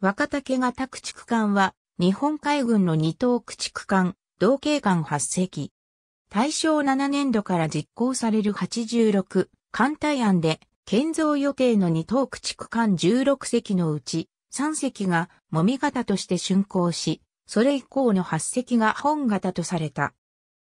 若竹型駆逐艦は、日本海軍の二等駆逐艦、同型艦8隻。大正7年度から実行される86艦隊案で、建造予定の二等駆逐艦16隻のうち、3隻がもみ型として竣工し、それ以降の8隻が本型とされた。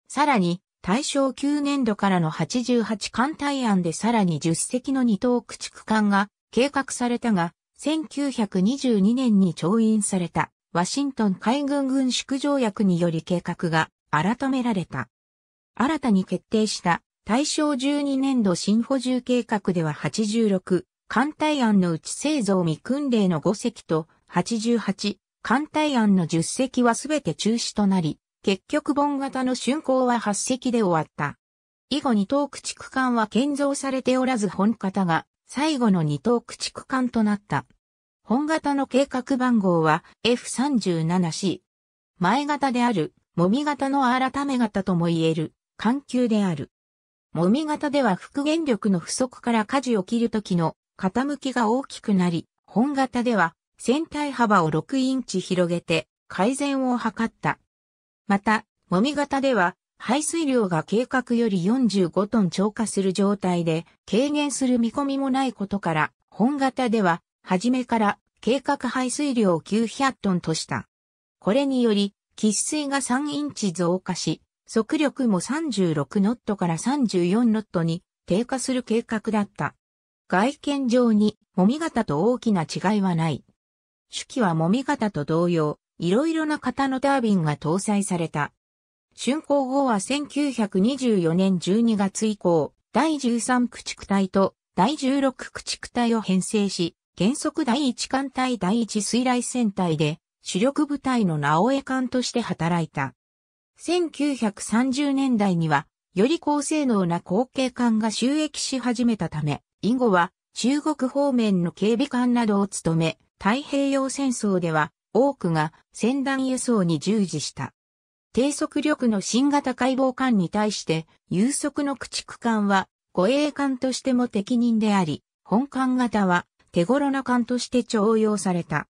さらに、大正9年度からの88艦隊案でさらに10隻の二等駆逐艦が計画されたが、1922年に調印されたワシントン海軍軍縮条約により計画が改められた。新たに決定した大正12年度新補充計画では86、艦隊案のうち製造未訓令の5隻と88、艦隊案の10隻はすべて中止となり、結局本型の竣工は8隻で終わった。以後に東区地区間は建造されておらず本型が最後の二等駆逐艦となった。本型の計画番号は F37C。前型である、もみ型の改め型とも言える、環球である。もみ型では復元力の不足から舵を切るときの傾きが大きくなり、本型では船体幅を6インチ広げて改善を図った。また、もみ型では排水量が計画より45トン超過する状態で軽減する見込みもないことから、本型では、初めから計画排水量を900トンとした。これにより、喫水が3インチ増加し、速力も36ノットから34ノットに低下する計画だった。外見上に、もみ型と大きな違いはない。手記はもみ型と同様、いろいろな型のタービンが搭載された。竣工後は1924年12月以降、第13駆逐隊と第16駆逐隊を編成し、原則第1艦隊第1水雷戦隊で主力部隊の直江艦として働いた。1930年代には、より高性能な後継艦が収益し始めたため、以後は中国方面の警備艦などを務め、太平洋戦争では多くが船団輸送に従事した。低速力の新型解剖艦に対して、有速の駆逐艦は、護衛艦としても適任であり、本艦型は、手頃な艦として徴用された。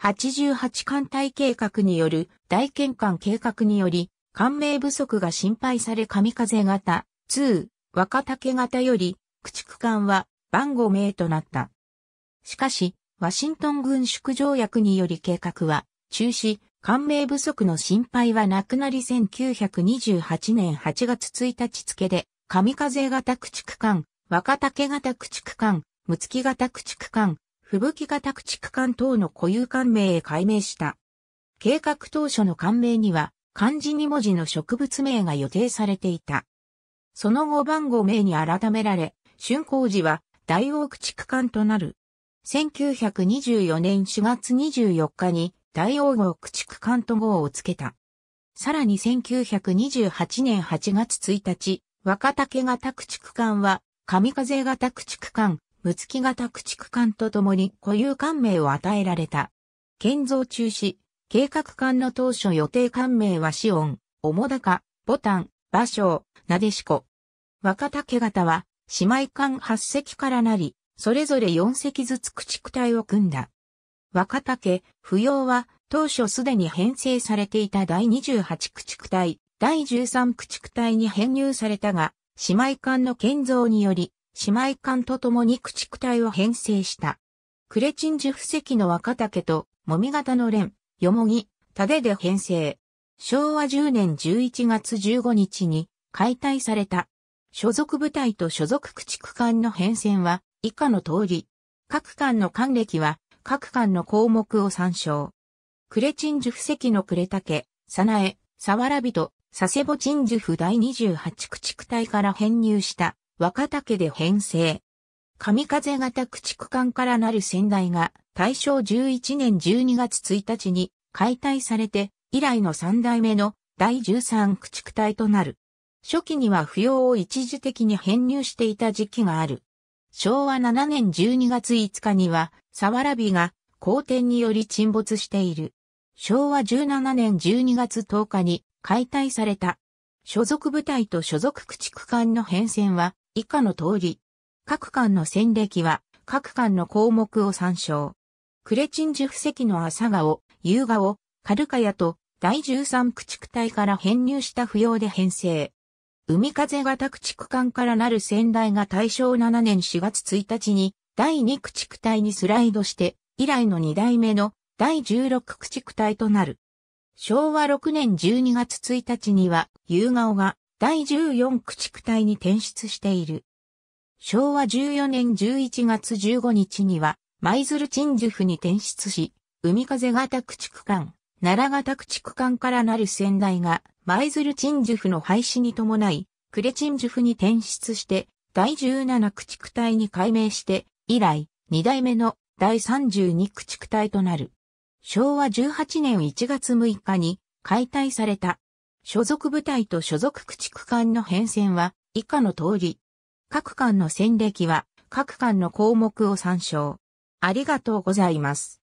88艦隊計画による大県艦計画により、艦名不足が心配され神風型、2、若竹型より、駆逐艦は番号名となった。しかし、ワシントン軍縮条約により計画は中止、官名不足の心配はなくなり1928年8月1日付で、上風型駆逐艦、若竹型駆逐艦、六月型駆逐艦、吹雪型駆逐艦等の固有艦名へ改名した。計画当初の艦名には、漢字2文字の植物名が予定されていた。その後番号名に改められ、春光寺は大王駆逐艦となる。1924年4月24日に大王号駆逐艦と号をつけた。さらに1928年8月1日、若竹型駆逐艦は、神風型駆逐艦、六月型駆逐艦とともに固有艦名を与えられた。建造中止、計画艦の当初予定艦名はシオン、おもだか、ボタン、馬将、なでしこ。若竹型は、姉妹艦8隻からなり、それぞれ4隻ずつ駆逐隊を組んだ。若竹、不要は、当初すでに編成されていた第28駆逐隊、第13駆逐隊に編入されたが、姉妹艦の建造により、姉妹艦と共に駆逐隊を編成した。クレチンジュ布石の若竹と、もみ型の連、よもぎ、盾でで編成。昭和10年11月15日に解体された。所属部隊と所属駆逐艦の変遷は以下の通り。各艦の艦歴は各館の項目を参照。クレチンジュフ石のクレタケ、サナエ、サワラビト、佐世保鎮守府第28駆逐隊から編入した若竹で編成。神風型駆逐艦からなる仙台が大正11年12月1日に解体されて以来の3代目の第13駆逐隊となる。初期には不要を一時的に編入していた時期がある。昭和7年12月5日にはサワラビが公天により沈没している。昭和17年12月10日に解体された。所属部隊と所属駆逐艦の変遷は以下の通り。各艦の戦歴は各艦の項目を参照。クレチンジュ布石の朝顔、夕顔、カルカヤと第13駆逐隊から編入した不要で編成。海風型駆逐艦からなる先代が大正7年4月1日に第2駆逐隊にスライドして、以来の2代目の第16駆逐隊となる。昭和6年12月1日には、夕顔が第14駆逐隊に転出している。昭和14年11月15日には、舞鶴鎮守府に転出し、海風型駆逐艦、奈良型駆逐艦からなる先代が、舞鶴鎮守府の廃止に伴い、呉鎮守府に転出して、第17駆逐隊に改名して、以来、二代目の第32駆逐隊となる。昭和18年1月6日に解体された。所属部隊と所属駆逐艦の変遷は以下の通り。各艦の戦歴は各艦の項目を参照。ありがとうございます。